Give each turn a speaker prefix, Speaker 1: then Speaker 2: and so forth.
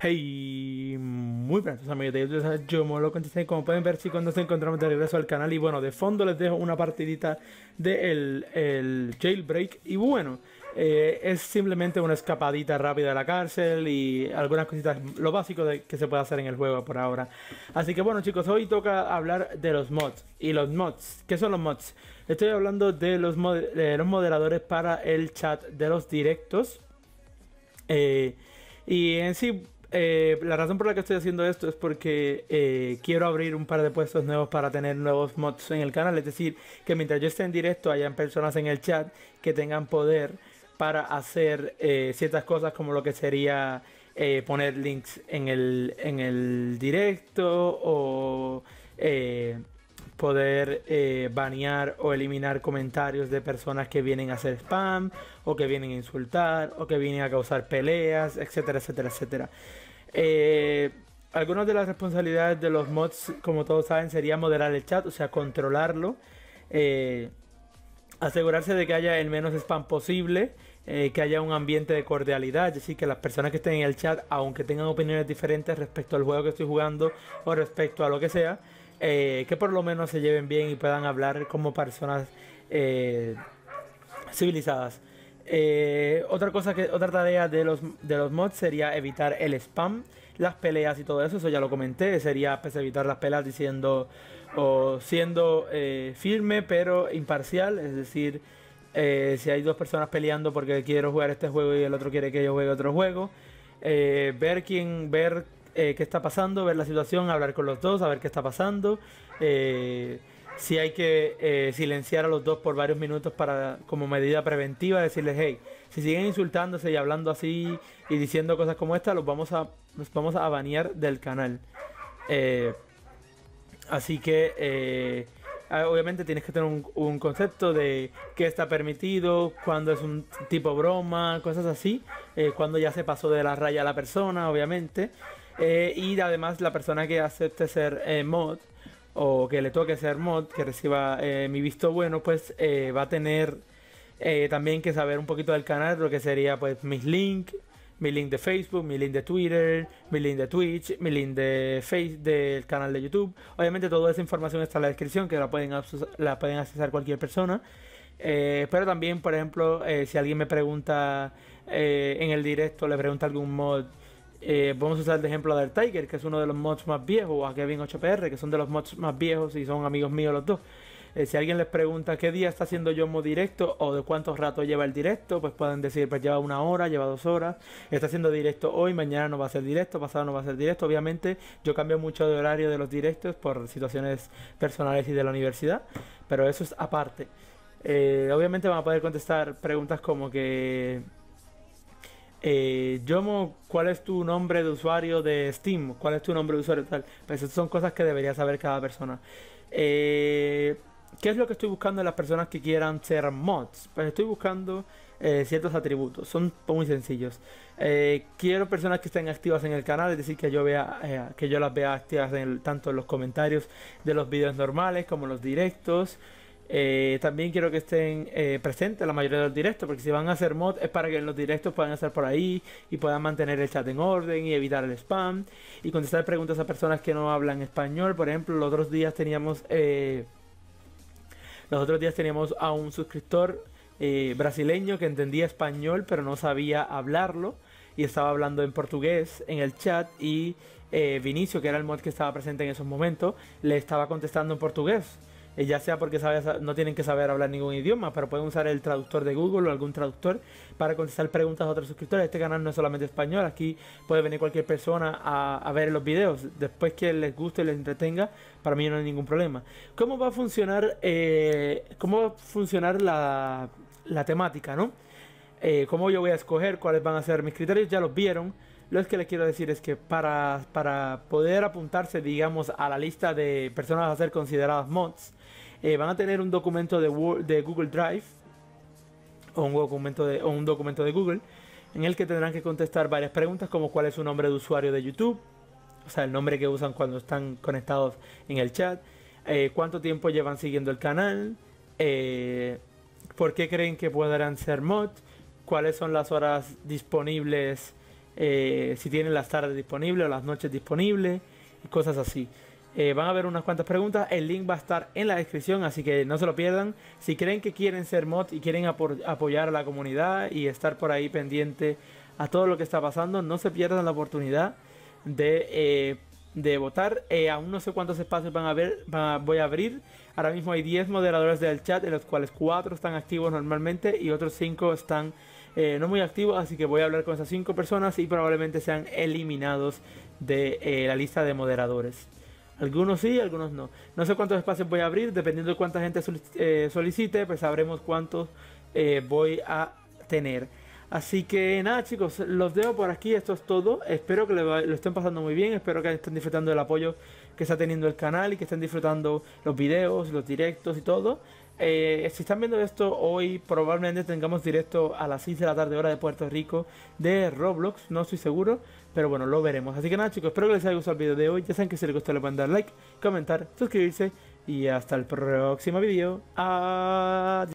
Speaker 1: Hey, muy buenas amigos de YouTube, yo me lo contesté como pueden ver chicos nos encontramos de regreso al canal y bueno de fondo les dejo una partidita de el, el jailbreak y bueno eh, es simplemente una escapadita rápida a la cárcel y algunas cositas, lo básico de, que se puede hacer en el juego por ahora. Así que bueno chicos, hoy toca hablar de los mods. ¿Y los mods? ¿Qué son los mods? Estoy hablando de los, los moderadores para el chat de los directos. Eh, y en sí, eh, la razón por la que estoy haciendo esto es porque eh, quiero abrir un par de puestos nuevos para tener nuevos mods en el canal. Es decir, que mientras yo esté en directo, hayan personas en el chat que tengan poder para hacer eh, ciertas cosas como lo que sería poner links en el, en el directo o poder eh, banear o eliminar comentarios de personas que vienen a hacer spam o que vienen a insultar o que vienen a causar peleas, etcétera, etcétera, etcétera. Eh, algunas de las responsabilidades de los mods, como todos saben, sería moderar el chat, o sea, controlarlo, eh, asegurarse de que haya el menos spam posible, eh, que haya un ambiente de cordialidad, es decir, que las personas que estén en el chat, aunque tengan opiniones diferentes respecto al juego que estoy jugando o respecto a lo que sea, eh, que por lo menos se lleven bien y puedan hablar como personas eh, civilizadas. Eh, otra cosa que otra tarea de los mods sería evitar el spam, las peleas y todo eso. Eso ya lo comenté. Sería pues, evitar las peleas diciendo o siendo firme pero imparcial, es decir. si hay dos personas peleando porque quiero jugar este juego y el otro quiere que yo juegue otro juego, ver quién, ver eh, qué está pasando, ver la situación, hablar con los dos, a ver qué está pasando. Eh, si hay que eh, silenciar a los dos por varios minutos para como medida preventiva, decirles, hey, si siguen insultándose y hablando así y diciendo cosas como esta, los vamos a, los vamos a banear del canal. así que ah, obviamente tienes que tener un, concepto de qué está permitido, cuándo es un tipo broma, cosas así, cuando ya se pasó de la raya a la persona, obviamente. Eh, y además la persona que acepte ser eh, mod o que le toque ser mod, que reciba eh, mi visto bueno, pues va a tener también que saber un poquito del canal, lo que sería pues mis links, mi link de Facebook, mi link de Twitter, mi link de Twitch, mi link de Face del canal de YouTube. Obviamente toda esa información está en la descripción, que la pueden, la pueden accesar cualquier persona. pero también, por ejemplo, si alguien me pregunta en el directo, le pregunta algún mod eh, vamos a usar de ejemplo a Dark Tiger, que es uno de los mods más viejos, o a Kevin 8PR, que son de los mods más viejos y son amigos míos los dos. Eh, si alguien les pregunta qué día está haciendo yo Yomo directo o de cuántos rato lleva el directo, pues pueden decir, pues lleva una hora, lleva dos horas, está haciendo directo hoy, mañana no va a ser directo, pasado no va a ser directo. Obviamente yo cambio mucho de horario de los directos por situaciones personales y de la universidad, pero eso es aparte. Eh, obviamente van a poder contestar preguntas como que eh, Yomo, ¿cuál es tu nombre de usuario de Steam? ¿Cuál es tu nombre de usuario tal? Pues son cosas que debería saber cada persona. Eh, ¿Qué es lo que estoy buscando en las personas que quieran ser mods? Pues estoy buscando eh, ciertos atributos, son muy sencillos. Eh, quiero personas que estén activas en el canal, es decir, que yo vea, que yo las vea activas tanto en los comentarios de los vídeos normales como en los directos. Eh, también quiero que estén eh, presentes la mayoría de los directos, porque si van a hacer mod es para que los directos puedan estar por ahí y puedan mantener el chat en orden y evitar el spam y contestar preguntas a personas que no hablan español. Por ejemplo, los otros días teníamos, eh, los otros días teníamos a un suscriptor brasileño que entendía español pero no sabía hablarlo y estaba hablando en portugués en el chat y Vinicio, que era el mod que estaba presente en esos momentos, le estaba contestando en portugués ya sea porque no tienen que saber hablar ningún idioma, pero pueden usar el traductor de Google o algún traductor para contestar preguntas a otros suscriptores. Este canal no es solamente español, aquí puede venir cualquier persona a, ver los videos. Después que les guste y les entretenga, para mí no hay ningún problema. ¿Cómo va a funcionar, eh, cómo funcionar la, temática, no? Eh, ¿Cómo yo voy a escoger cuáles van a ser mis criterios? Ya los vieron. Lo que les quiero decir es que para, para poder apuntarse, digamos, a la lista de personas a ser consideradas mods, eh, van a tener un documento de, Google Drive o un, documento de, un documento de Google en el que tendrán que contestar varias preguntas como cuál es su nombre de usuario de YouTube, o sea, el nombre que usan cuando están conectados en el chat, eh, cuánto tiempo llevan siguiendo el canal, eh, por qué creen que podrán ser mods, cuáles son las horas disponibles eh, si tienen las tardes disponibles o las noches disponibles y cosas así. Eh, van a haber unas cuantas preguntas. El link va a estar en la descripción, así que no se lo pierdan. Si creen que quieren ser mod y quieren apoyar a la comunidad y estar por ahí pendiente a todo lo que está pasando, no se pierdan la oportunidad de, eh, votar. aún no sé cuántos espacios van a ver, voy a abrir. Ahora mismo hay 10 moderadores del chat, de los cuales 4 están activos normalmente y otros 5 están eh, no muy activo, así que voy a hablar con esas cinco personas y probablemente sean eliminados de eh, la lista de moderadores. Algunos sí, algunos no. No sé cuántos espacios voy a abrir, dependiendo de cuánta gente eh, solicite, pues sabremos cuántos voy a tener. Así que nada chicos, los dejo por aquí, esto es todo, espero que lo estén pasando muy bien, espero que estén disfrutando del apoyo que está teniendo el canal y que estén disfrutando los videos, los directos y todo. Eh, si están viendo esto hoy, probablemente tengamos directo a las 6 de la tarde, hora de Puerto Rico, de Roblox, no estoy seguro, pero bueno, lo veremos. Así que nada, chicos, espero que les haya gustado el video de hoy. Ya saben que si les gustó, le pueden dar like, comentar, suscribirse y hasta el próximo video. Adiós.